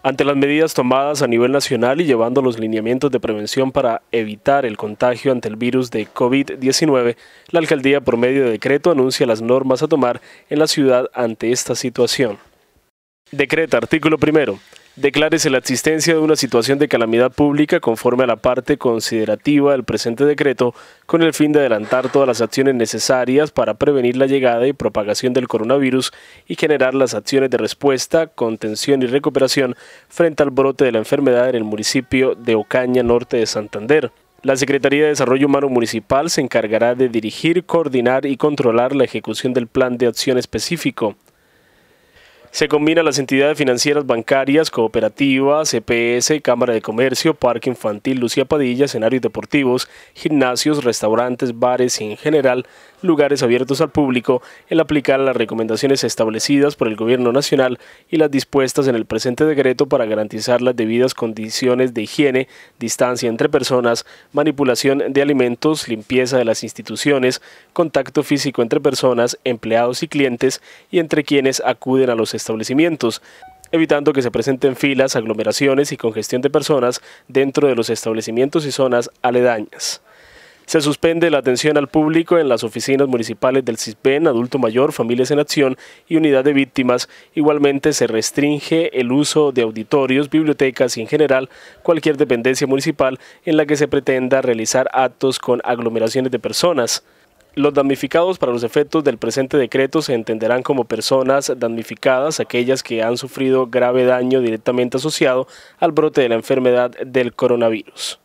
Ante las medidas tomadas a nivel nacional y llevando los lineamientos de prevención para evitar el contagio ante el virus de COVID-19, la alcaldía por medio de decreto anuncia las normas a tomar en la ciudad ante esta situación. Decreta artículo primero. Declárese la existencia de una situación de calamidad pública conforme a la parte considerativa del presente decreto con el fin de adelantar todas las acciones necesarias para prevenir la llegada y propagación del coronavirus y generar las acciones de respuesta, contención y recuperación frente al brote de la enfermedad en el municipio de Ocaña Norte de Santander. La Secretaría de Desarrollo Humano Municipal se encargará de dirigir, coordinar y controlar la ejecución del plan de acción específico. Se combina las entidades financieras bancarias, cooperativas, CPS, e Cámara de Comercio, Parque Infantil Lucía Padilla, escenarios deportivos, gimnasios, restaurantes, bares y en general lugares abiertos al público, el aplicar las recomendaciones establecidas por el Gobierno Nacional y las dispuestas en el presente decreto para garantizar las debidas condiciones de higiene, distancia entre personas, manipulación de alimentos, limpieza de las instituciones, contacto físico entre personas, empleados y clientes y entre quienes acuden a los establecimientos evitando que se presenten filas, aglomeraciones y congestión de personas dentro de los establecimientos y zonas aledañas. Se suspende la atención al público en las oficinas municipales del CISBEN, Adulto Mayor, Familias en Acción y Unidad de Víctimas. Igualmente se restringe el uso de auditorios, bibliotecas y en general cualquier dependencia municipal en la que se pretenda realizar actos con aglomeraciones de personas. Los damnificados para los efectos del presente decreto se entenderán como personas damnificadas, aquellas que han sufrido grave daño directamente asociado al brote de la enfermedad del coronavirus.